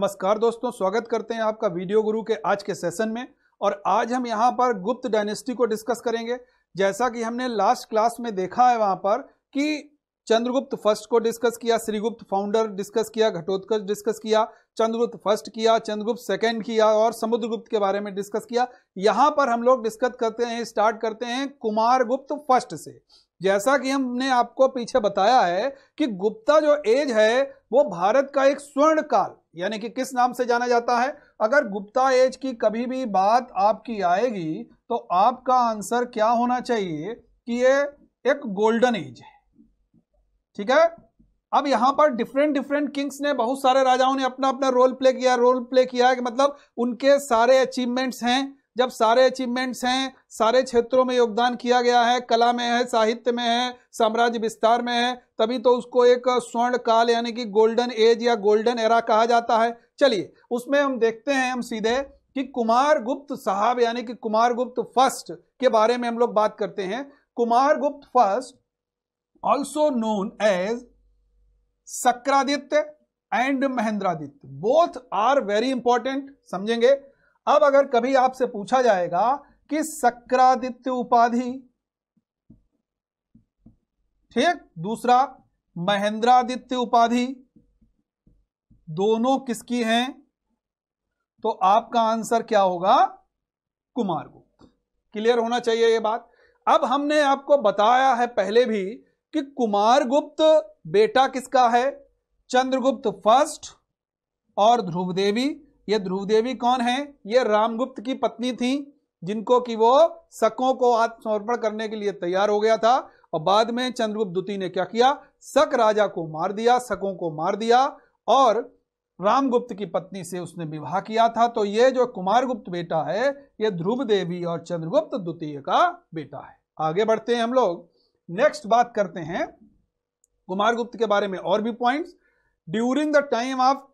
नमस्कार दोस्तों स्वागत करते हैं आपका वीडियो गुरु के आज के सेशन में और आज हम यहाँ पर गुप्त डायनेस्टी को डिस्कस करेंगे जैसा कि हमने लास्ट क्लास में देखा है वहाँ पर कि चंद्रगुप्त फर्स्ट को डिस्कस किया श्रीगुप्त फाउंडर डिस्कस किया घटोत्कच डिस्कस किया चंद्रगुप्त फर्स्ट किया चंद्रगुप्त सेकंड किया और समुद्रगुप्त के बारे में डिस्कस किया यहाँ पर हम लोग डिस्कस करते हैं स्टार्ट करते हैं कुमार गुप्त फर्स्ट से जैसा कि हमने आपको पीछे बताया है कि गुप्ता जो एज है वो भारत का एक स्वर्ण काल यानी कि किस नाम से जाना जाता है अगर गुप्ता एज की कभी भी बात आपकी आएगी तो आपका आंसर क्या होना चाहिए कि ये एक गोल्डन एज है ठीक है अब यहां पर डिफरेंट डिफरेंट किंग्स ने बहुत सारे राजाओं ने अपना अपना रोल प्ले किया रोल प्ले किया कि मतलब उनके सारे अचीवमेंट्स हैं जब सारे अचीवमेंट्स हैं सारे क्षेत्रों में योगदान किया गया है कला में है साहित्य में है साम्राज्य विस्तार में है तभी तो उसको एक स्वर्ण काल यानी कि गोल्डन एज या गोल्डन एरा कहा जाता है चलिए उसमें हम देखते हैं हम सीधे कि कुमार गुप्त साहब यानी कि कुमार गुप्त फर्स्ट के बारे में हम लोग बात करते हैं Kumar Gupta first also known as Shakraditya and Mahendraditya both are very important समझेंगे अब अगर कभी आपसे पूछा जाएगा कि सक्रादित्य उपाधि ठीक दूसरा महेंद्रादित्य उपाधि दोनों किसकी हैं तो आपका आंसर क्या होगा कुमार क्लियर होना चाहिए यह बात अब हमने आपको बताया है पहले भी कि कुमार गुप्त बेटा किसका है चंद्रगुप्त फर्स्ट और ध्रुव देवी ये ध्रुव देवी कौन है ये रामगुप्त की पत्नी थी जिनको कि वो शकों को आत्मसमर्पण करने के लिए तैयार हो गया था और बाद में चंद्रगुप्त द्वितीय ने क्या किया शक राजा को मार दिया शकों को मार दिया और रामगुप्त की पत्नी से उसने विवाह किया था तो ये जो कुमारगुप्त बेटा है ये ध्रुव देवी और चंद्रगुप्त द्वितीय का बेटा है आगे बढ़ते हैं हम लोग नेक्स्ट बात करते हैं कुमारगुप्त के बारे में और भी points during the time of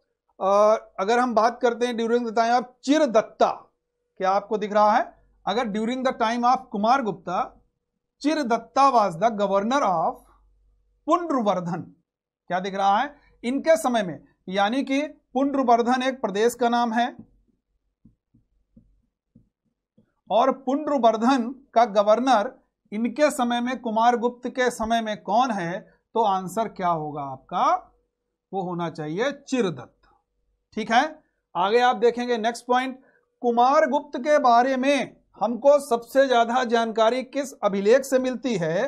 अगर हम बात करते हैं ड्यूरिंग द टाइम ऑफ चिर दत्ता क्या आपको दिख रहा है अगर during the time of Kumar Gupta Chir Datta was the governor of Punarvardhan क्या दिख रहा है इनके समय में यानी कि पुनर्वर्धन एक प्रदेश का नाम है और पुनर्वर्धन का गवर्नर इनके समय में कुमार गुप्त के समय में कौन है तो आंसर क्या होगा आपका वो होना चाहिए चिरदत्त ठीक है आगे आप देखेंगे नेक्स्ट पॉइंट कुमार गुप्त के बारे में हमको सबसे ज्यादा जानकारी किस अभिलेख से मिलती है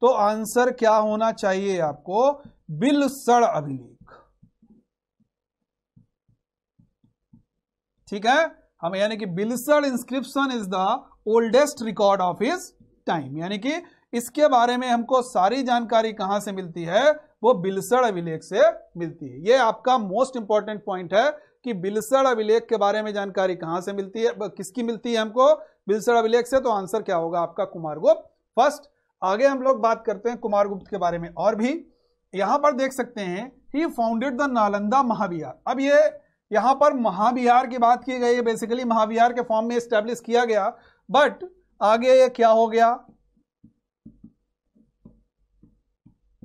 तो आंसर क्या होना चाहिए आपको बिलसड़ अभिलेख ठीक है हम यानी कि Bilsad inscription is the oldest record of his time यानी कि इसके बारे में हमको सारी जानकारी कहां से मिलती है वो बिलसड़ अभिलेख से मिलती है ये आपका मोस्ट इंपॉर्टेंट पॉइंट है कि बिलसड़ अभिलेख के बारे में जानकारी कहाँ से मिलती है किसकी मिलती है हमको बिलसड़ अभिलेख से तो आंसर क्या होगा आपका कुमार फर्स्ट आगे हम लोग बात करते हैं कुमार गुप्त के बारे में और भी यहां पर देख सकते हैं he founded the Nalanda Mahavihara अब ये यहाँ पर महाविहार की बात की गई है बेसिकली महाविहार के फॉर्म में स्टैब्लिश किया गया बट आगे ये क्या हो गया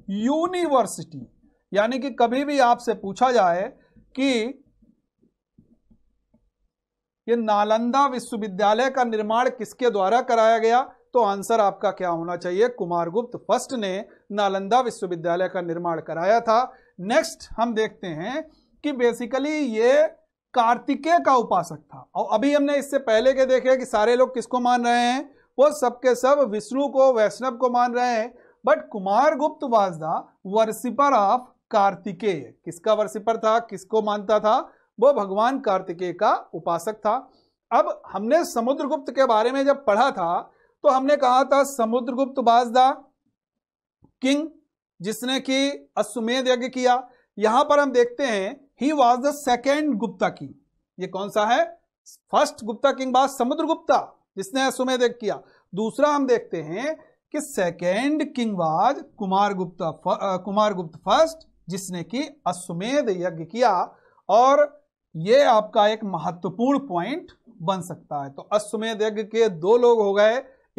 यूनिवर्सिटी यानी कि कभी भी आपसे पूछा जाए कि ये नालंदा विश्वविद्यालय का निर्माण किसके द्वारा कराया गया तो आंसर आपका क्या होना चाहिए कुमार गुप्त फर्स्ट ने नालंदा विश्वविद्यालय का निर्माण कराया था नेक्स्ट हम देखते हैं कि बेसिकली ये कार्तिकेय का उपासक था और अभी हमने इससे पहले के देखे कि सारे लोग किसको मान रहे हैं वो सबके सब विष्णु को वैष्णव को मान रहे हैं but Kumar Gupta was the worshipper of Kartikeya किसका वर्सिपर था किसको मानता था वो भगवान कार्तिकेय का उपासक था अब हमने समुद्रगुप्त के बारे में जब पढ़ा था तो हमने कहा था समुद्रगुप्त वाज द किंग जिसने कि अश्वमेध यज्ञ किया यहां पर हम देखते हैं he was the second Gupta king ये कौन सा है फर्स्ट गुप्ता किंग बाद समुद्र गुप्ता जिसने अश्वमेध यज्ञ किया दूसरा हम देखते हैं कि second king was Kumar Gupta Kumar Gupta first जिसने कि अश्वमेध यज्ञ किया और ये आपका एक महत्वपूर्ण पॉइंट बन सकता है तो अश्वमेध यज्ञ के दो लोग हो गए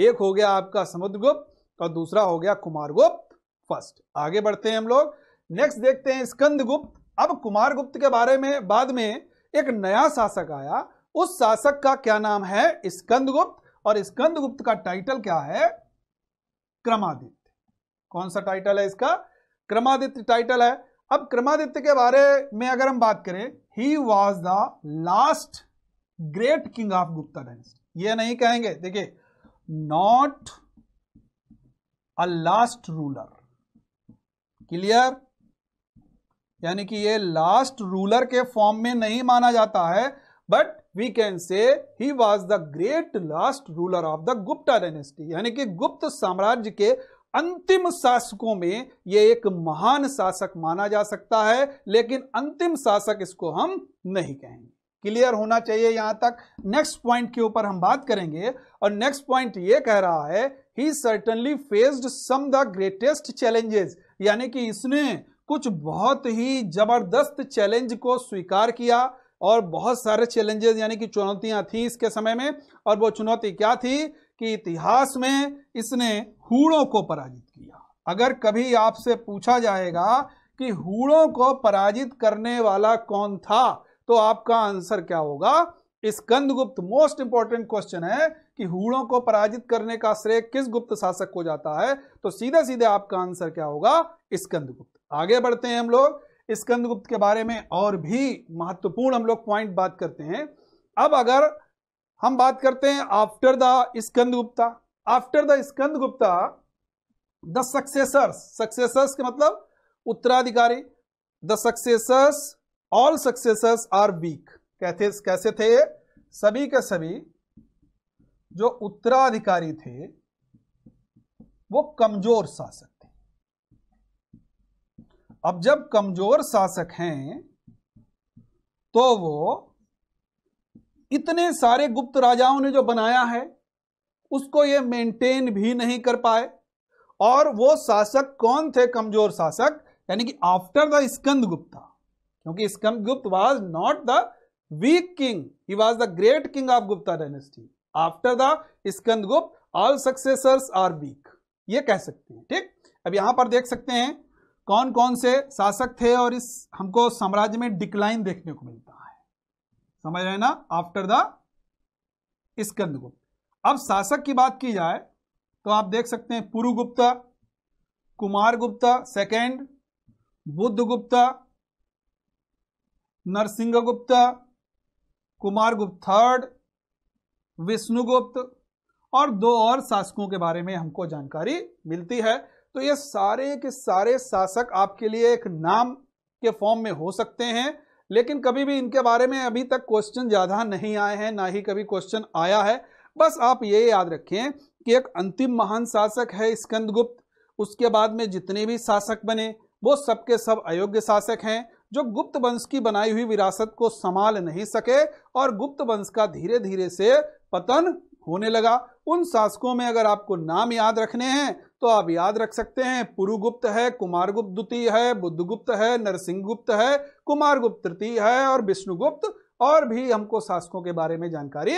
एक हो गया आपका समुद्रगुप्त और दूसरा हो गया कुमारगुप्त फर्स्ट आगे बढ़ते हैं हम लोग नेक्स्ट देखते हैं स्कंदगुप्त अब कुमारगुप्त के बारे में बाद में एक नया शासक आया उस शासक का क्या नाम है स्कंदगुप्त और स्कंदगुप्त का टाइटल क्या है क्रमादित्य कौन सा टाइटल है इसका क्रमादित्य टाइटल है अब क्रमादित्य के बारे में अगर हम बात करें he was the last great king of Gupta dynasty ये नहीं कहेंगे देखिए not a last ruler clear यानी कि ये लास्ट रूलर के फॉर्म में नहीं माना जाता है but we can say he was the great last ruler of the Gupta dynasty यानी कि गुप्त साम्राज्य के अंतिम शासकों में यह एक महान शासक माना जा सकता है लेकिन अंतिम शासक इसको हम नहीं कहेंगे क्लियर होना चाहिए यहां तक नेक्स्ट पॉइंट के ऊपर हम बात करेंगे और नेक्स्ट पॉइंट ये कह रहा है he certainly faced some the greatest challenges यानी कि इसने कुछ बहुत ही जबरदस्त चैलेंज को स्वीकार किया और बहुत सारे चैलेंजेस यानी कि चुनौतियां थी इसके समय में और वो चुनौती क्या थी कि इतिहास में इसने हूड़ों को पराजित किया अगर कभी आपसे पूछा जाएगा कि हूड़ों को पराजित करने वाला कौन था तो आपका आंसर क्या होगा स्कंदगुप्त मोस्ट इंपॉर्टेंट क्वेश्चन है कि हूड़ों को पराजित करने का श्रेय किस गुप्त शासक को जाता है तो सीधा सीधे आपका आंसर क्या होगा स्कंदगुप्त आगे बढ़ते हैं हम लोग स्कंदगुप्त के बारे में और भी महत्वपूर्ण हम लोग पॉइंट बात करते हैं अब अगर हम बात करते हैं after the Skandagupta after the Skandagupta the successors successors के मतलब उत्तराधिकारी the successors all successors are weak कहते कैसे थे सभी के सभी जो उत्तराधिकारी थे वो कमजोर शासक अब जब कमजोर शासक हैं तो वो इतने सारे गुप्त राजाओं ने जो बनाया है उसको ये मेंटेन भी नहीं कर पाए और वो शासक कौन थे कमजोर शासक यानी कि आफ्टर द स्कंद गुप्ता क्योंकि Skanda Gupta was not the weak king he was the great king of Gupta dynasty after the Skanda Gupta all successors are week ये कह सकते हैं ठीक अब यहां पर देख सकते हैं कौन कौन से शासक थे और इस हमको साम्राज्य में डिक्लाइन देखने को मिलता है समझ रहे ना आफ्टर द स्कंद गुप्त अब शासक की बात की जाए तो आप देख सकते हैं पुरुगुप्त कुमार गुप्ता सेकेंड बुद्ध गुप्त नरसिंह गुप्ता कुमार गुप्त थर्ड विष्णुगुप्त और दो और शासकों के बारे में हमको जानकारी मिलती है तो ये सारे के सारे शासक आपके लिए एक नाम के फॉर्म में हो सकते हैं लेकिन कभी भी इनके बारे में अभी तक क्वेश्चन ज़्यादा नहीं आए हैं ना ही कभी क्वेश्चन आया है बस आप ये याद रखें कि एक अंतिम महान शासक है स्कंदगुप्त उसके बाद में जितने भी शासक बने वो सबके सब अयोग्य शासक हैं जो गुप्त वंश की बनाई हुई विरासत को संभाल नहीं सके और गुप्त वंश का धीरे धीरे से पतन होने लगा उन शासकों में अगर आपको नाम याद रखने हैं तो आप याद रख सकते हैं पुरुगुप्त है कुमारगुप्त द्वितीय है बुद्धगुप्त है नरसिंहगुप्त है कुमारगुप्त तृतीय है और विष्णुगुप्त और भी हमको शासकों के बारे में जानकारी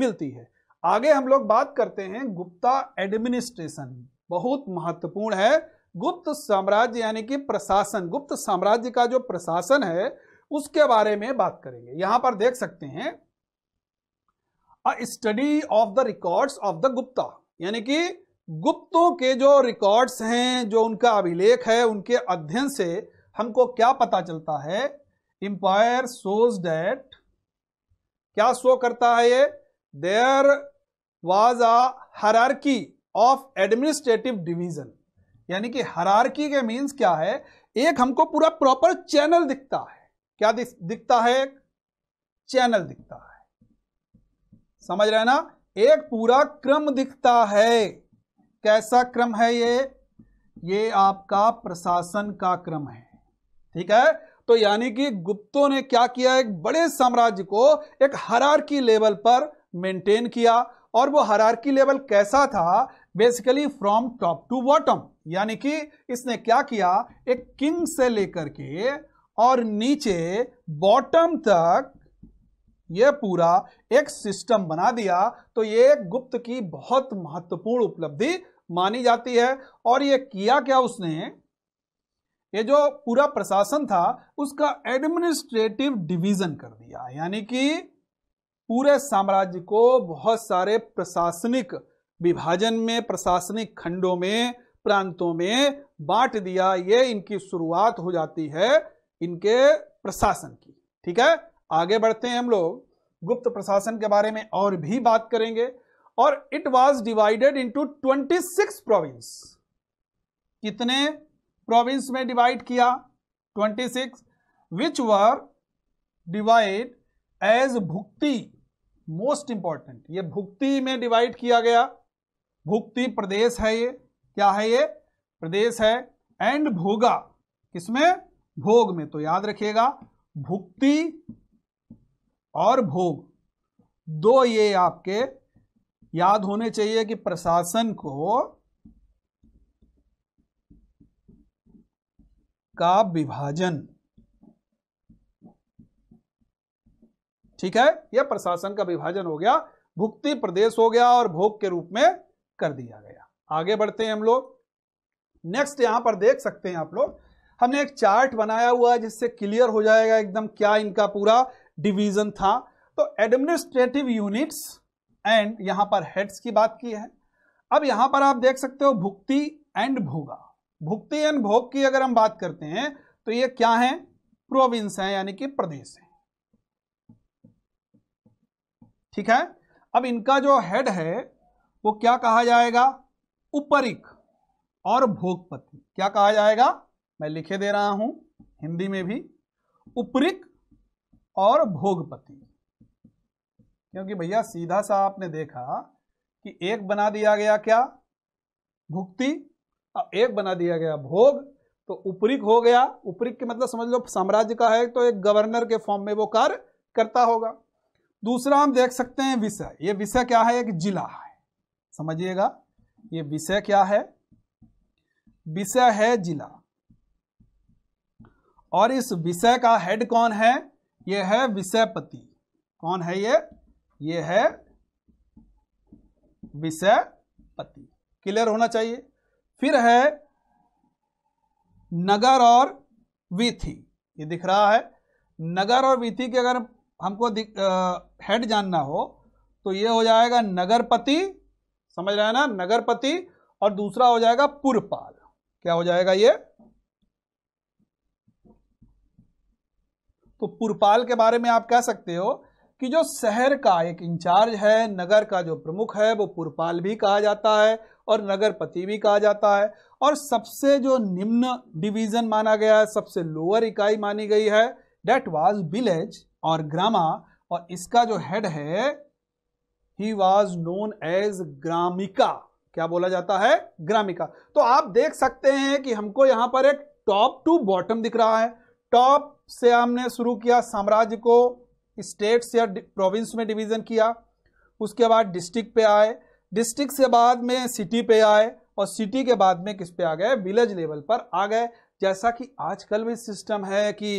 मिलती है आगे हम लोग बात करते हैं गुप्ता एडमिनिस्ट्रेशन बहुत महत्वपूर्ण है गुप्त साम्राज्य यानी कि प्रशासन गुप्त साम्राज्य का जो प्रशासन है उसके बारे में बात करेंगे यहां पर देख सकते हैं study of the records of the Gupta यानी कि गुप्तों के जो रिकॉर्ड्स हैं जो उनका अभिलेख है उनके अध्ययन से हमको क्या पता चलता है एम्पायर शोज डेट क्या शो करता है ये there was a hierarchy of administrative division यानी कि हरारकी के मीन्स क्या है एक हमको पूरा प्रॉपर चैनल दिखता है क्या दिखता है चैनल दिखता है समझ रहे ना एक पूरा क्रम दिखता है कैसा क्रम है ये ये आपका प्रशासन का क्रम है ठीक है तो यानी कि गुप्तों ने क्या किया एक बड़े साम्राज्य को एक हरारकी लेवल पर मेंटेन किया और वो हरारकी लेवल कैसा था basically from top to bottom यानी कि इसने क्या किया एक किंग से लेकर के और नीचे बॉटम तक ये पूरा एक सिस्टम बना दिया तो ये गुप्त की बहुत महत्वपूर्ण उपलब्धि मानी जाती है और ये किया क्या उसने ये जो पूरा प्रशासन था उसका एडमिनिस्ट्रेटिव डिवीजन कर दिया यानी कि पूरे साम्राज्य को बहुत सारे प्रशासनिक विभाजन में प्रशासनिक खंडों में प्रांतों में बांट दिया ये इनकी शुरुआत हो जाती है इनके प्रशासन की ठीक है आगे बढ़ते हैं हम लोग गुप्त प्रशासन के बारे में और भी बात करेंगे और it was divided into twenty six province कितने प्रोविंस में डिवाइड किया twenty six which were divide as bhukti most important ये भुक्ति में डिवाइड किया गया भुक्ति प्रदेश है ये क्या है ये प्रदेश है एंड भोगा किसमें भोग में तो याद रखिएगा भुक्ति और भोग दो ये आपके याद होने चाहिए कि प्रशासन को का विभाजन ठीक है यह प्रशासन का विभाजन हो गया भुक्ति प्रदेश हो गया और भोग के रूप में कर दिया गया आगे बढ़ते हैं हम लोग नेक्स्ट यहां पर देख सकते हैं आप लोग हमने एक चार्ट बनाया हुआ है जिससे क्लियर हो जाएगा एकदम क्या इनका पूरा डिवीजन था तो एडमिनिस्ट्रेटिव यूनिट्स एंड यहां पर हेड्स की बात की है अब यहां पर आप देख सकते हो भुक्ति एंड भोगा भुक्ति एंड भोग की अगर हम बात करते हैं तो ये क्या है प्रोविंस है यानी कि प्रदेश है ठीक है अब इनका जो हेड है वो क्या कहा जाएगा उपरिक और भोगपति क्या कहा जाएगा मैं लिखे दे रहा हूं हिंदी में भी उपरिक और भोगपति क्योंकि भैया सीधा सा आपने देखा कि एक बना दिया गया क्या भुक्ति और एक बना दिया गया भोग तो उपरिक हो गया उपरिक के मतलब समझ लो साम्राज्य का है तो एक गवर्नर के फॉर्म में वो कार्य करता होगा दूसरा हम देख सकते हैं विषय ये विषय क्या है एक जिला है समझिएगा ये विषय क्या है विषय है जिला और इस विषय का हेड कौन है ये है विषयपति कौन है ये ये है विषयपति क्लियर होना चाहिए फिर है नगर और विथि ये दिख रहा है नगर और विथि के अगर हमको हेड जानना हो तो ये हो जाएगा नगरपति समझ रहे हैं ना नगरपति और दूसरा हो जाएगा पुरपाल क्या हो जाएगा ये तो पुरपाल के बारे में आप कह सकते हो कि जो शहर का एक इंचार्ज है नगर का जो प्रमुख है वो पुरपाल भी कहा जाता है और नगरपति भी कहा जाता है और सबसे जो निम्न डिवीजन माना गया है सबसे लोअर इकाई मानी गई है डेट वाज विलेज और ग्रामा और इसका जो हेड है he was known as gramika क्या बोला जाता है ग्रामिका तो आप देख सकते हैं कि हमको यहां पर एक टॉप टू बॉटम दिख रहा है टॉप से हमने शुरू किया साम्राज्य को स्टेट्स या प्रोविंस में डिवीज़न किया उसके बाद डिस्ट्रिक्ट पे आए डिस्ट्रिक्ट से बाद में सिटी पे आए और सिटी के बाद में किस पे आ गए विलेज लेवल पर आ गए जैसा कि आजकल भी सिस्टम है कि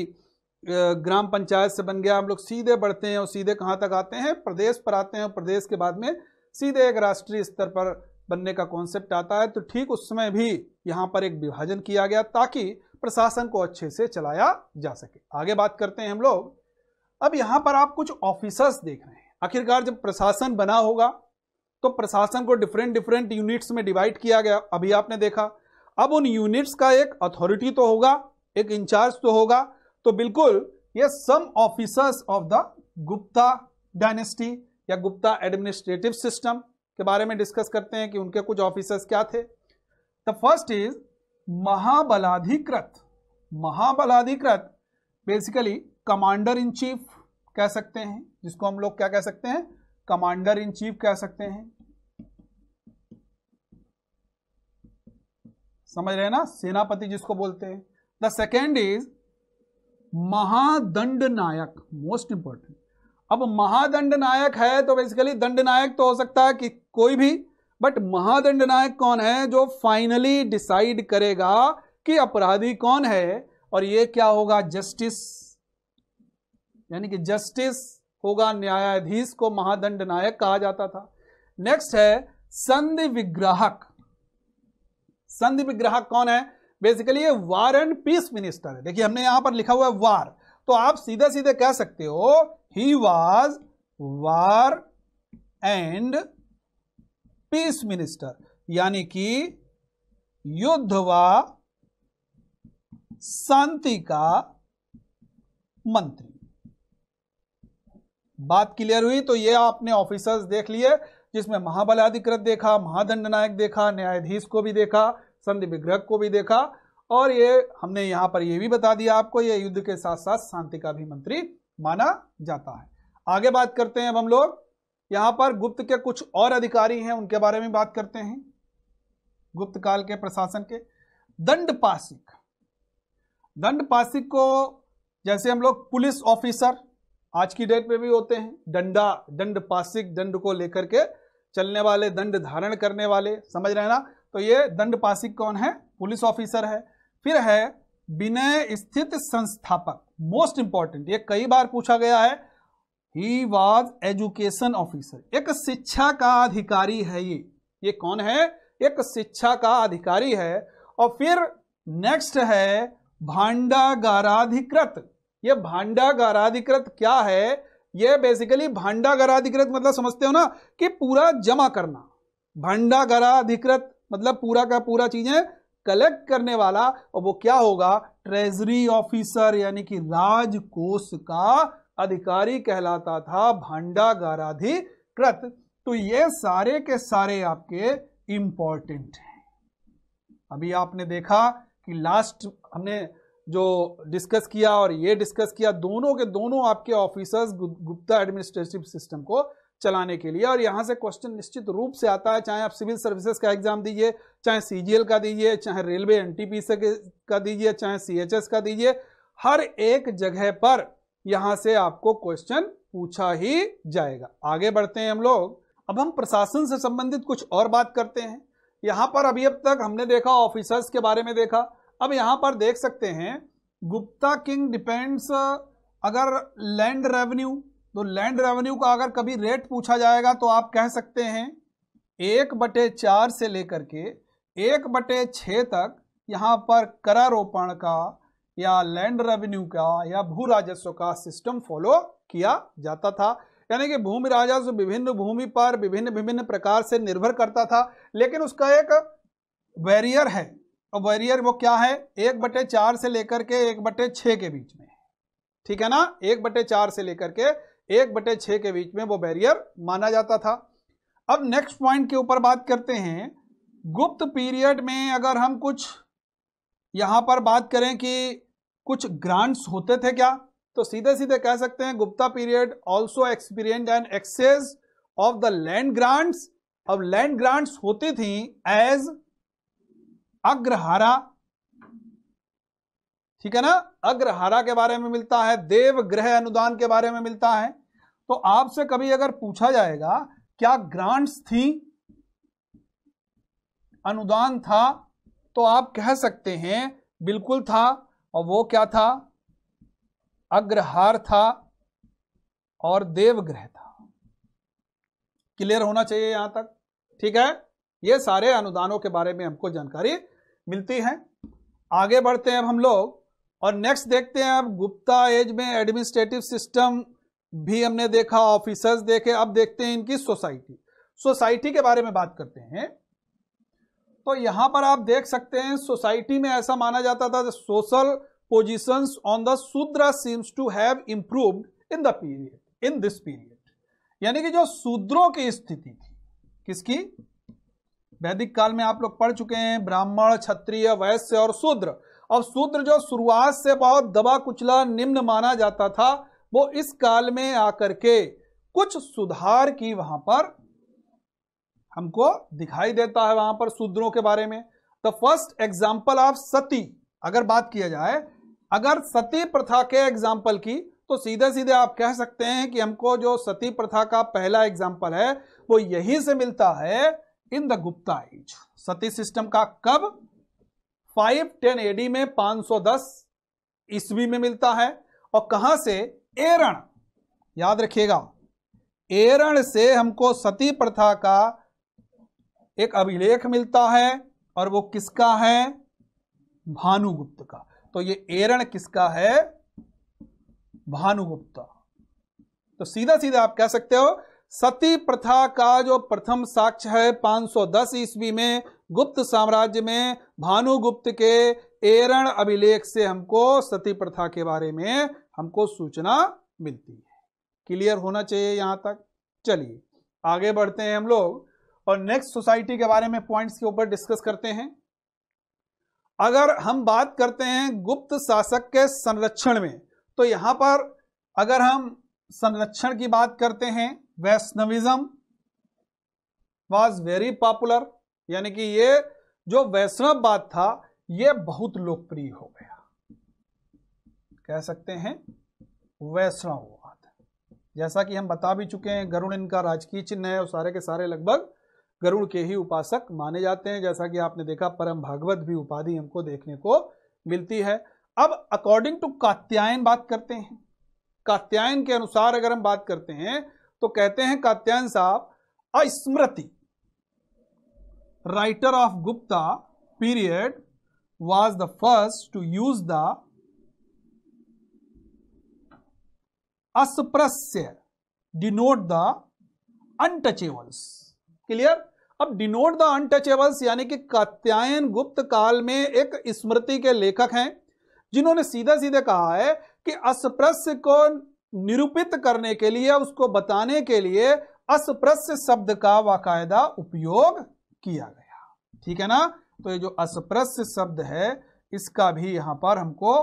ग्राम पंचायत से बन गया हम लोग सीधे बढ़ते हैं और सीधे कहाँ तक आते हैं प्रदेश पर आते हैं और प्रदेश के बाद में सीधे एक राष्ट्रीय स्तर पर बनने का कॉन्सेप्ट आता है तो ठीक उस समय भी यहाँ पर एक विभाजन किया गया ताकि प्रशासन को अच्छे से चलाया जा सके आगे बात करते हैं हम लोग अब यहां पर आप कुछ ऑफिसर्स देख रहे हैं आखिरकार जब प्रशासन बना होगा तो प्रशासन को डिफरेंट डिफरेंट यूनिट्स में डिवाइड किया गया अभी आपने देखा अब उन यूनिट्स का एक अथॉरिटी तो होगा एक इंचार्ज तो होगा तो बिल्कुल ये some officers of the Gupta dynasty या गुप्ता एडमिनिस्ट्रेटिव सिस्टम के बारे में डिस्कस करते हैं कि उनके कुछ ऑफिसर्स क्या थे the first is Mahabaladhikrit Mahabaladhikrit basically commander in chief कह सकते हैं जिसको हम लोग क्या कह सकते हैं कमांडर इन चीफ कह सकते हैं समझ रहे ना सेनापति जिसको बोलते हैं the second is Mahadanda Nayak most important अब महादंड नायक है तो बेसिकली दंड नायक तो हो सकता है कि कोई भी बट महादंड नायक कौन है जो फाइनली डिसाइड करेगा कि अपराधी कौन है और ये क्या होगा जस्टिस यानी कि जस्टिस होगा न्यायाधीश को महादंड नायक कहा जाता था नेक्स्ट है संधि विग्राहक संधि विग्राहक कौन है बेसिकली ये वार एंड पीस मिनिस्टर है देखिए हमने यहां पर लिखा हुआ है वार तो आप सीधे सीधे कह सकते हो he was war and peace minister यानी कि युद्ध व शांति का मंत्री बात क्लियर हुई तो ये आपने ऑफिसर्स देख लिए जिसमें महाबलाधिकृत देखा महादंड नायक देखा न्यायाधीश को भी देखा संधि विग्रह को भी देखा और ये हमने यहां पर ये भी बता दिया आपको ये युद्ध के साथ साथ शांति का भी मंत्री माना जाता है आगे बात करते हैं अब हम लोग यहां पर गुप्त के कुछ और अधिकारी हैं उनके बारे में बात करते हैं गुप्त काल के प्रशासन के दंड पासिक दंड पासिक को जैसे हम लोग पुलिस ऑफिसर आज की डेट में भी होते हैं दंडा दंड पासिक दंड को लेकर के चलने वाले दंड धारण करने वाले समझ रहे ना तो ये दंड पासिक कौन है पुलिस ऑफिसर है फिर है विनय स्थित संस्थापक मोस्ट इंपॉर्टेंट ये कई बार पूछा गया है ही वॉज एजुकेशन ऑफिसर एक शिक्षा का अधिकारी है ये ये कौन है एक शिक्षा का अधिकारी है और फिर नेक्स्ट है भांडागाराधिकृत ये भांडागाराधिकृत क्या है ये बेसिकली भांडागाराधिकृत मतलब समझते हो ना कि पूरा जमा करना भांडागाराधिकृत मतलब पूरा का पूरा चीजें कलेक्ट करने वाला और वो क्या होगा ट्रेजरी ऑफिसर यानी कि राजकोष का अधिकारी कहलाता था भांडागाराधिकृत तो ये सारे के सारे आपके इंपॉर्टेंट हैं अभी आपने देखा कि लास्ट हमने जो डिस्कस किया और ये डिस्कस किया दोनों के दोनों आपके ऑफिसर्स गुप्ता एडमिनिस्ट्रेटिव सिस्टम को चलाने के लिए और यहाँ से क्वेश्चन निश्चित रूप से आता है चाहे आप सिविल सर्विसेज का एग्जाम दीजिए चाहे सीजीएल का दीजिए चाहे रेलवे एनटीपीसी का दीजिए चाहे सीएचएस का दीजिए हर एक जगह पर यहां से आपको क्वेश्चन पूछा ही जाएगा आगे बढ़ते हैं हम लोग अब हम प्रशासन से संबंधित कुछ और बात करते हैं यहां पर अभी अब तक हमने देखा ऑफिसर्स के बारे में देखा अब यहां पर देख सकते हैं गुप्ता किंग डिपेंड्स अगर लैंड रेवेन्यू तो लैंड रेवेन्यू का अगर कभी रेट पूछा जाएगा तो आप कह सकते हैं एक बटे चार से लेकर के एक बटे छ तक यहाँ पर करारोपण का या लैंड रेवेन्यू का या भू राजस्व का सिस्टम फॉलो किया जाता था यानी कि भूमि राजस्व विभिन्न भूमि पर विभिन्न विभिन्न प्रकार से निर्भर करता था लेकिन उसका एक वैरियर है और वैरियर वो क्या है एक बटे चार से लेकर के एक बटे छः के बीच में ठीक है ना एक बटे चार से लेकर के एक बटे छः के बीच में वो बैरियर माना जाता था अब नेक्स्ट पॉइंट के ऊपर बात करते हैं गुप्त पीरियड में अगर हम कुछ यहाँ पर बात करें कि कुछ ग्रांट्स होते थे क्या तो सीधे सीधे कह सकते हैं Gupta period also experience an excess of the land grants अब लैंड ग्रांट्स होती थी एज अग्रहारा ठीक है ना अग्रहारा के बारे में मिलता है देव ग्रह अनुदान के बारे में मिलता है तो आपसे कभी अगर पूछा जाएगा क्या ग्रांट्स थी अनुदान था तो आप कह सकते हैं बिल्कुल था और वो क्या था अग्रहार था और देवग्रह था क्लियर होना चाहिए यहां तक ठीक है ये सारे अनुदानों के बारे में हमको जानकारी मिलती है आगे बढ़ते हैं अब हम लोग और नेक्स्ट देखते हैं अब गुप्ता एज में एडमिनिस्ट्रेटिव सिस्टम भी हमने देखा ऑफिसर्स देखे अब देखते हैं इनकी सोसाइटी सोसाइटी के बारे में बात करते हैं तो यहां पर आप देख सकते हैं सोसाइटी में ऐसा माना जाता था social position on the Shudra seems to have improve in the period in this period यानी कि जो शूद्रों की स्थिति थी किसकी वैदिक काल में आप लोग पढ़ चुके हैं ब्राह्मण क्षत्रिय वैश्य और शूद्र अब शूद्र जो शुरुआत से बहुत दबा कुचला निम्न माना जाता था वो इस काल में आकर के कुछ सुधार की वहां पर हमको दिखाई देता है वहां पर शूद्रों के बारे में the first example of sati अगर बात किया जाए अगर सती प्रथा के एग्जाम्पल की तो सीधे सीधे आप कह सकते हैं कि हमको जो सती प्रथा का पहला एग्जाम्पल है वो यहीं से मिलता है in the Gupta age sati system का कब 510 एडी में 510 ईस्वी में मिलता है और कहां से एरण याद रखिएगा एरण से हमको सती प्रथा का एक अभिलेख मिलता है और वो किसका है भानुगुप्त का तो ये एरण किसका है भानुगुप्त तो सीधा सीधा आप कह सकते हो सती प्रथा का जो प्रथम साक्ष्य है 510 ईस्वी में गुप्त साम्राज्य में भानुगुप्त के एरण अभिलेख से हमको सती प्रथा के बारे में हमको सूचना मिलती है क्लियर होना चाहिए यहां तक चलिए आगे बढ़ते हैं हम लोग और नेक्स्ट सोसाइटी के बारे में पॉइंट्स के ऊपर डिस्कस करते हैं अगर हम बात करते हैं गुप्त शासक के संरक्षण में तो यहां पर अगर हम संरक्षण की बात करते हैं वैष्णविज्म वाज वेरी पॉपुलर यानी कि ये जो वैष्णववाद था ये बहुत लोकप्रिय हो गया कह सकते हैं वैष्णववाद जैसा कि हम बता भी चुके हैं गरुण इनका राजकीय चिन्ह है और सारे के सारे लगभग गरुड़ के ही उपासक माने जाते हैं जैसा कि आपने देखा परम भागवत भी उपाधि हमको देखने को मिलती है अब अकॉर्डिंग टू कात्यायन बात करते हैं कात्यायन के अनुसार अगर हम बात करते हैं तो कहते हैं कात्यायन साहब smriti writer of Gupta period was the first to use the asprishya denote the untouchables clear अब डिनोट द अनटचेबल्स यानी कि कात्यायन गुप्त काल में एक स्मृति के लेखक हैं जिन्होंने सीधा सीधे कहा है कि अस्पृश्य को निरूपित करने के लिए उसको बताने के लिए अस्पृश्य शब्द का बाकायदा उपयोग किया गया ठीक है ना तो ये जो अस्पृश्य शब्द है इसका भी यहां पर हमको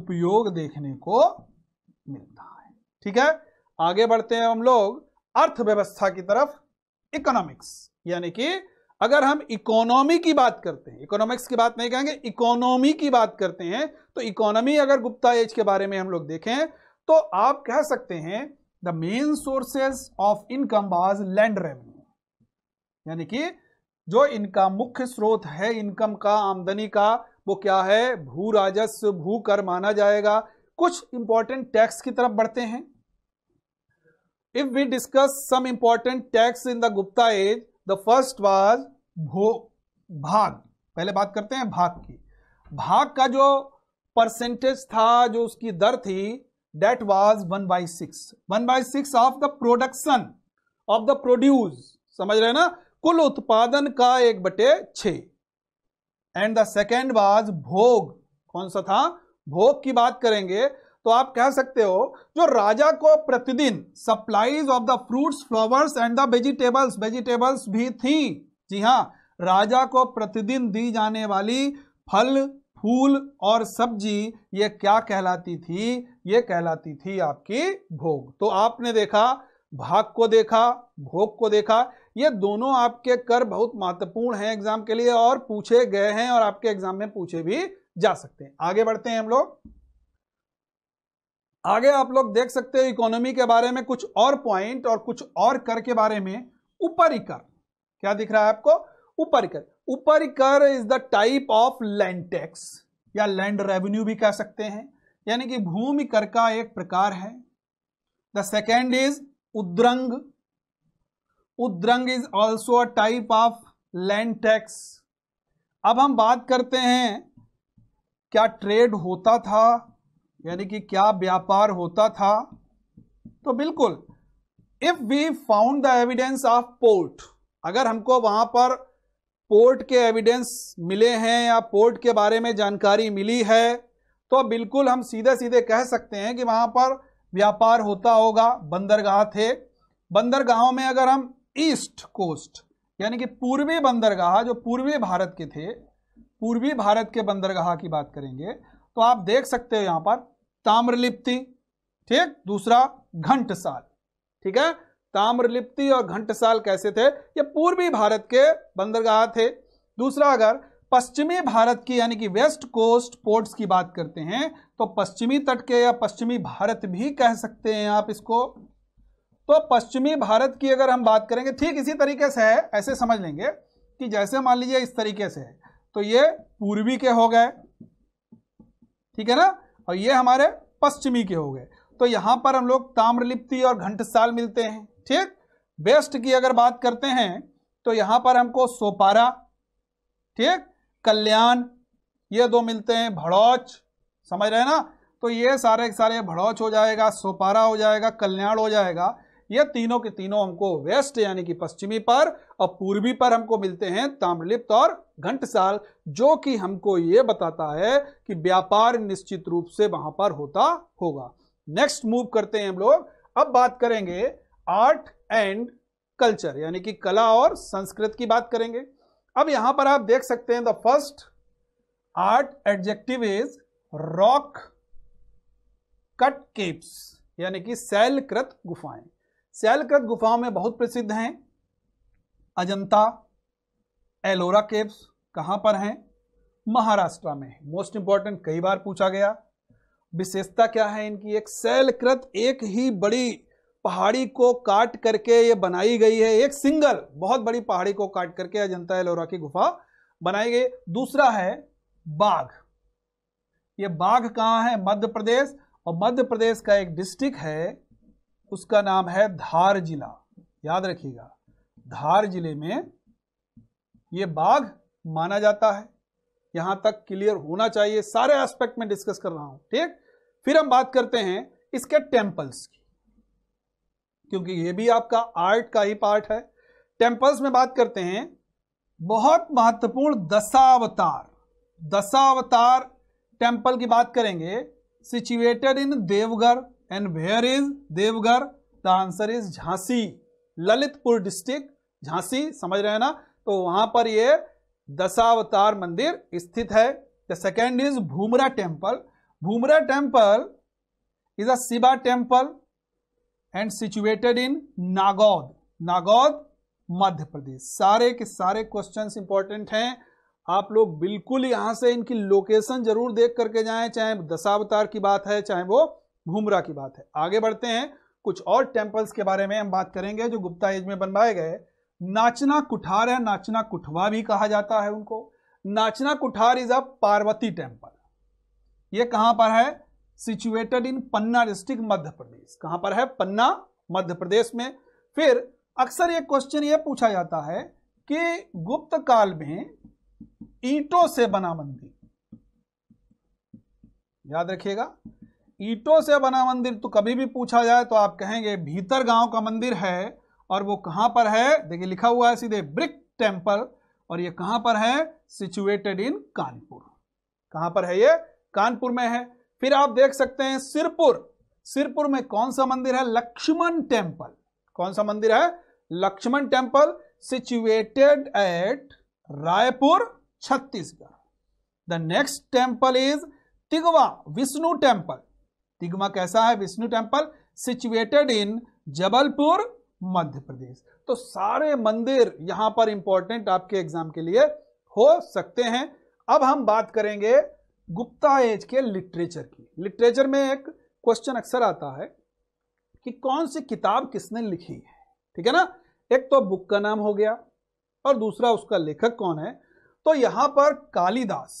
उपयोग देखने को मिलता है ठीक है आगे बढ़ते हैं हम लोग अर्थव्यवस्था की तरफ इकोनॉमिक्स यानी कि अगर हम इकोनॉमी की बात करते हैं इकोनॉमिक्स की बात नहीं कहेंगे इकोनॉमी की बात करते हैं तो इकोनॉमी अगर गुप्ता एज के बारे में हम लोग देखें तो आप कह सकते हैं the main sources of income was land revenue यानी कि जो इनका मुख्य स्रोत है इनकम का आमदनी का वो क्या है भू राजस्व भू कर माना जाएगा कुछ इंपॉर्टेंट टैक्स की तरफ बढ़ते हैं if we discuss some important tax in the Gupta age the first was भो भाग पहले बात करते हैं भाग की भाग का जो परसेंटेज था जो उसकी दर थी that was one by six one by six of the production of the produce समझ रहे ना कुल उत्पादन का एक बटे छ एंड द सेकेंड वाज भोग कौन सा था भोग की बात करेंगे तो आप कह सकते हो जो राजा को प्रतिदिन supplies of the fruits flowers and the vegetables vegetables भी थी जी हाँ राजा को प्रतिदिन दी जाने वाली फल फूल और सब्जी ये क्या कहलाती थी ये कहलाती थी आपकी भोग तो आपने देखा भाग को देखा भोग को देखा ये दोनों आपके कर बहुत महत्वपूर्ण हैं एग्जाम के लिए और पूछे गए हैं और आपके एग्जाम में पूछे भी जा सकते हैं आगे बढ़ते हैं हम लोग आगे आप लोग देख सकते हो इकोनॉमी के बारे में कुछ और पॉइंट और कुछ और कर के बारे में ऊपरी कर क्या दिख रहा है आपको ऊपर कर ऊपर कर is the type of land tax या लैंड रेवेन्यू भी कह सकते हैं यानी कि भूमि कर का एक प्रकार है the second is Udrang Udrang is also a type of land tax अब हम बात करते हैं क्या ट्रेड होता था यानी कि क्या व्यापार होता था तो बिल्कुल if we found the evidence of port अगर हमको वहां पर पोर्ट के एविडेंस मिले हैं या पोर्ट के बारे में जानकारी मिली है तो बिल्कुल हम सीधे सीधे कह सकते हैं कि वहां पर व्यापार होता होगा बंदरगाह थे बंदरगाहों में अगर हम ईस्ट कोस्ट यानी कि पूर्वी बंदरगाह जो पूर्वी भारत के थे पूर्वी भारत के बंदरगाह की बात करेंगे तो आप देख सकते हो यहां पर ताम्रलिप्ति ठीक दूसरा घंटसाल ठीक है ताम्रलिप्ति और घंटसाल कैसे थे ये पूर्वी भारत के बंदरगाह थे दूसरा अगर पश्चिमी भारत की यानी कि वेस्ट कोस्ट पोर्ट्स की बात करते हैं तो पश्चिमी तट के या पश्चिमी भारत भी कह सकते हैं आप इसको तो पश्चिमी भारत की अगर हम बात करेंगे ठीक इसी तरीके से है ऐसे समझ लेंगे कि जैसे मान लीजिए इस तरीके से है तो ये पूर्वी के हो गए ठीक है ना और ये हमारे पश्चिमी के हो गए तो यहाँ पर हम लोग ताम्रलिप्ति और घंटसाल मिलते हैं ठीक वेस्ट की अगर बात करते हैं तो यहाँ पर हमको सोपारा ठीक कल्याण ये दो मिलते हैं भड़ौच समझ रहे ना तो ये सारे सारे भड़ौच हो जाएगा सोपारा हो जाएगा कल्याण हो जाएगा ये तीनों के तीनों हमको वेस्ट यानी कि पश्चिमी पर और पूर्वी पर हमको मिलते हैं ताम्रलिप्त और घंटसाल जो कि हमको ये बताता है कि व्यापार निश्चित रूप से वहां पर होता होगा नेक्स्ट मूव करते हैं हम लोग अब बात करेंगे आर्ट एंड कल्चर यानी कि कला और संस्कृत की बात करेंगे अब यहां पर आप देख सकते हैं the first art adjective is rock cut caves यानी कि शैलकृत गुफाएं शैलकृत गुफाओं में बहुत प्रसिद्ध हैं अजंता एलोरा केव्स कहाँ पर हैं महाराष्ट्र में मोस्ट इंपॉर्टेंट कई बार पूछा गया विशेषता क्या है इनकी एक सैलकृत एक ही बड़ी पहाड़ी को काट करके ये बनाई गई है एक सिंगल बहुत बड़ी पहाड़ी को काट करके अजंता एलोरा की गुफा बनाई गई दूसरा है बाघ ये बाघ कहाँ है मध्य प्रदेश और मध्य प्रदेश का एक डिस्ट्रिक्ट है उसका नाम है धार जिला याद रखिएगा धार जिले में ये बाघ माना जाता है यहां तक क्लियर होना चाहिए सारे एस्पेक्ट में डिस्कस कर रहा हूं ठीक फिर हम बात करते हैं इसके टेम्पल्स की क्योंकि ये भी आपका आर्ट का ही पार्ट है टेम्पल्स में बात करते हैं बहुत महत्वपूर्ण दशावतार दशावतार टेंपल की बात करेंगे situated in Deoghar and where is Deoghar the answer is Jhansi Lalitpur district Jhansi समझ रहे हैं ना तो वहां पर ये दशावतार मंदिर स्थित है the second is Bhumara temple Bhumara temple is a Shiva temple and situated in Nagod Nagod Madhya Pradesh सारे के सारे क्वेश्चन इंपॉर्टेंट हैं आप लोग बिल्कुल यहां से इनकी लोकेशन जरूर देख करके जाएं चाहे दशावतार की बात है चाहे वो घूमरा की बात है आगे बढ़ते हैं कुछ और टेम्पल्स के बारे में हम बात करेंगे जो गुप्ता एज में बनवाए गए नाचना कुठार है नाचना कुठवा भी कहा जाता है उनको Nachna Kuthara is a Parvati temple ये कहां पर है सिचुएटेड इन पन्ना डिस्ट्रिक्ट मध्य प्रदेश कहां पर है पन्ना मध्य प्रदेश में फिर अक्सर ये क्वेश्चन ये पूछा जाता है कि गुप्त काल में ईटों से बना मंदिर याद रखिएगा ईटों से बना मंदिर तो कभी भी पूछा जाए तो आप कहेंगे भीतर गांव का मंदिर है और वो कहां पर है देखिए लिखा हुआ है सीधे ब्रिक टेम्पल और ये कहां पर है सिचुएटेड इन कानपुर कहां पर है ये कानपुर में है फिर आप देख सकते हैं सिरपुर सिरपुर में कौन सा मंदिर है लक्ष्मण टेम्पल कौन सा मंदिर है Lakshman temple situated at Raipur Chhattisgarh the next temple is Tigawa Vishnu temple Tigawa कैसा है Vishnu temple situated in Jabalpur Madhya Pradesh तो सारे मंदिर यहां पर इंपॉर्टेंट आपके एग्जाम के लिए हो सकते हैं अब हम बात करेंगे गुप्ता एज के लिटरेचर की लिटरेचर में एक क्वेश्चन अक्सर आता है कि कौन सी किताब किसने लिखी है ठीक है ना एक तो बुक का नाम हो गया और दूसरा उसका लेखक कौन है तो यहां पर कालिदास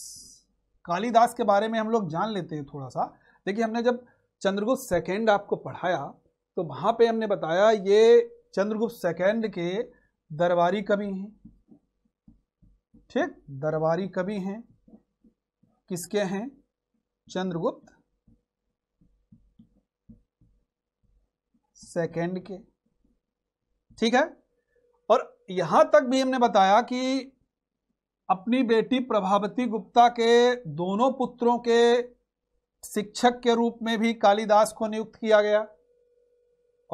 कालिदास के बारे में हम लोग जान लेते हैं थोड़ा सा देखिए हमने जब चंद्रगुप्त सेकेंड आपको पढ़ाया तो वहाँ पे हमने बताया ये चंद्रगुप्त सेकेंड के दरबारी कवि हैं ठीक दरबारी कवि हैं किसके हैं चंद्रगुप्त सेकेंड के ठीक है और यहां तक भी हमने बताया कि अपनी बेटी प्रभावती गुप्ता के दोनों पुत्रों के शिक्षक के रूप में भी कालिदास को नियुक्त किया गया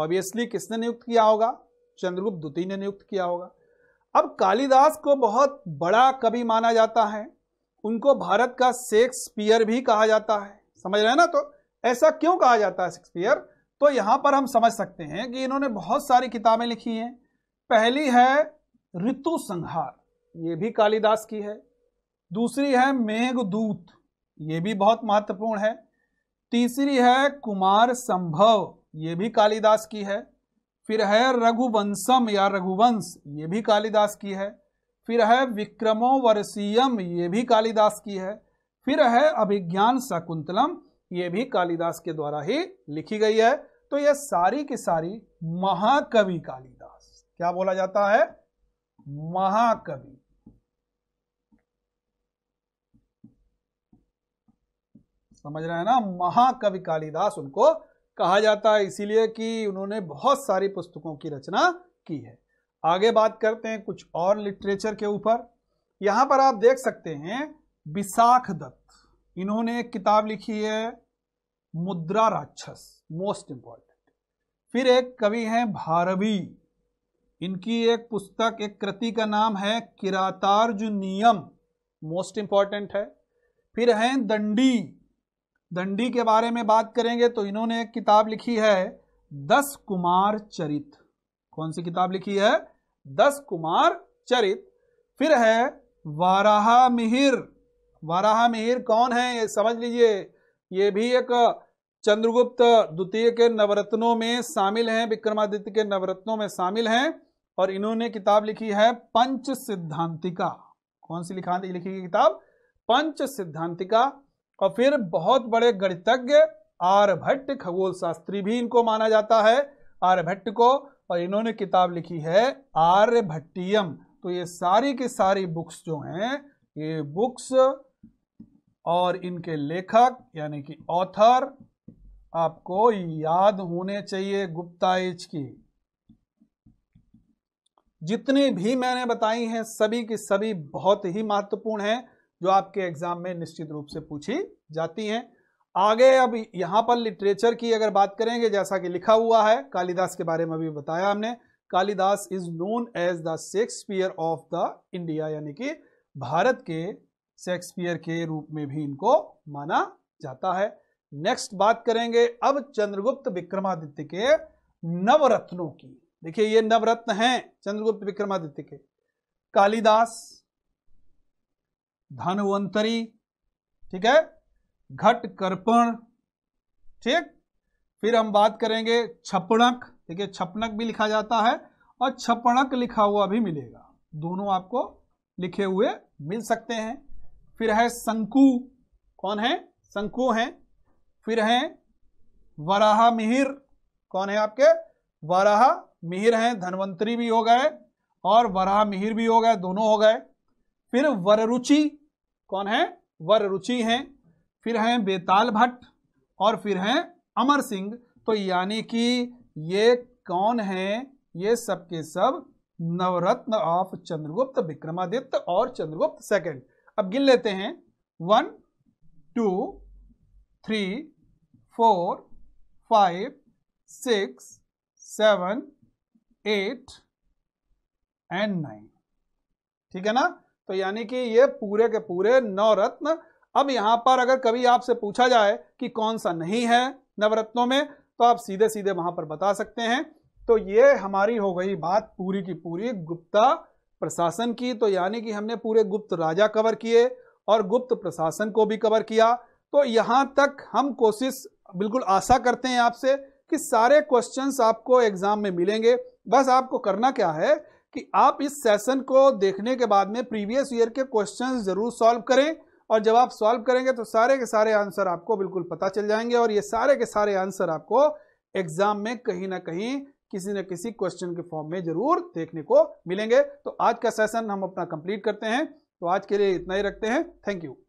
ऑब्वियसली किसने नियुक्त किया होगा चंद्रगुप्त द्वितीय ने नियुक्त किया होगा अब कालिदास को बहुत बड़ा कवि माना जाता है उनको भारत का शेक्सपियर भी कहा जाता है समझ रहे हैं ना तो ऐसा क्यों कहा जाता है शेक्सपियर तो यहां पर हम समझ सकते हैं कि इन्होंने बहुत सारी किताबें लिखी हैं पहली है ऋतु संहार ये भी कालिदास की है दूसरी है मेघदूत ये भी बहुत महत्वपूर्ण है तीसरी है कुमार संभव ये भी कालिदास की है फिर है रघुवंशम या रघुवंश ये भी कालिदास की है फिर है विक्रमो वर्षीयम ये भी कालिदास की है फिर है अभिज्ञान शकुंतलम ये भी कालिदास के द्वारा ही लिखी गई है तो यह सारी की सारी महाकवि कालिदास क्या बोला जाता है महाकवि समझ रहे हैं ना महाकवि कालिदास उनको कहा जाता है इसीलिए कि उन्होंने बहुत सारी पुस्तकों की रचना की है आगे बात करते हैं कुछ और लिटरेचर के ऊपर यहाँ पर आप देख सकते हैं विशाख दत्त इन्होंने एक किताब लिखी है मुद्रा राक्षस मोस्ट इंपॉर्टेंट फिर एक कवि हैं भारवी इनकी एक पुस्तक एक कृति का नाम है किरातार्जुनियम मोस्ट इंपॉर्टेंट है फिर हैं दंडी दंडी के बारे में बात करेंगे तो इन्होंने एक किताब लिखी है दस कुमार चरित कौन सी किताब लिखी है दस कुमार चरित फिर है वाराहा मिहिर वाराहा मिहिर कौन है ये समझ लीजिए ये भी एक चंद्रगुप्त द्वितीय के नवरत्नों में शामिल हैं विक्रमादित्य के नवरत्नों में शामिल हैं और इन्होंने किताब लिखी है पंच सिद्धांतिका कौन सी लिखा लिखी गई किताब पंच सिद्धांतिका और फिर बहुत बड़े गणितज्ञ आर्यभट्ट खगोल शास्त्री भी इनको माना जाता है आर्यभट्ट को और इन्होंने किताब लिखी है आर्यभट्टियम तो ये सारी की सारी बुक्स जो हैं ये बुक्स और इनके लेखक यानी कि ऑथर आपको याद होने चाहिए गुप्ता एज की जितनी भी मैंने बताई हैं सभी की सभी बहुत ही महत्वपूर्ण हैं जो आपके एग्जाम में निश्चित रूप से पूछी जाती हैं आगे अब यहाँ पर लिटरेचर की अगर बात करेंगे जैसा कि लिखा हुआ है कालिदास के बारे में भी बताया हमने Kalidas is known as the Shakespeare of the India यानी कि भारत के शेक्सपियर के रूप में भी इनको माना जाता है नेक्स्ट बात करेंगे अब चंद्रगुप्त विक्रमादित्य के नवरत्नों की देखिए ये नवरत्न हैं चंद्रगुप्त विक्रमादित्य के कालिदास धनवंतरी ठीक है घट कर्पण ठीक फिर हम बात करेंगे छपणक ठीक है छपणक भी लिखा जाता है और छपणक लिखा हुआ भी मिलेगा दोनों आपको लिखे हुए मिल सकते हैं फिर है शंकु कौन है शंकु है फिर है वराह मिहिर कौन है आपके वराह मिहिर हैं धनवंतरी भी हो गए और वराह मिहिर भी हो गए दोनों हो गए फिर वररुचि कौन है वररुचि हैं फिर हैं बेताल भट्ट और फिर हैं अमर सिंह तो यानी कि ये कौन है ये सबके सब नवरत्न ऑफ चंद्रगुप्त विक्रमादित्य और चंद्रगुप्त सेकंड अब गिन लेते हैं one two three four five six seven eight and nine ठीक है ना तो यानी कि ये पूरे के पूरे नौ रत्न अब यहां पर अगर कभी आपसे पूछा जाए कि कौन सा नहीं है नवरत्नों में तो आप सीधे सीधे वहां पर बता सकते हैं तो ये हमारी हो गई बात पूरी की पूरी गुप्ता प्रशासन की तो यानी कि हमने पूरे गुप्त राजा कवर किए और गुप्त प्रशासन को भी कवर किया तो यहाँ तक हम कोशिश बिल्कुल आशा करते हैं आपसे कि सारे क्वेश्चंस आपको एग्जाम में मिलेंगे बस आपको करना क्या है कि आप इस सेशन को देखने के बाद में प्रीवियस ईयर के क्वेश्चन जरूर सॉल्व करें और जब आप सॉल्व करेंगे तो सारे के सारे आंसर आपको बिल्कुल पता चल जाएंगे और ये सारे के सारे आंसर आपको एग्जाम में कहीं ना कहीं किसी न किसी क्वेश्चन के फॉर्म में जरूर देखने को मिलेंगे तो आज का सेशन हम अपना कंप्लीट करते हैं तो आज के लिए इतना ही रखते हैं थैंक यू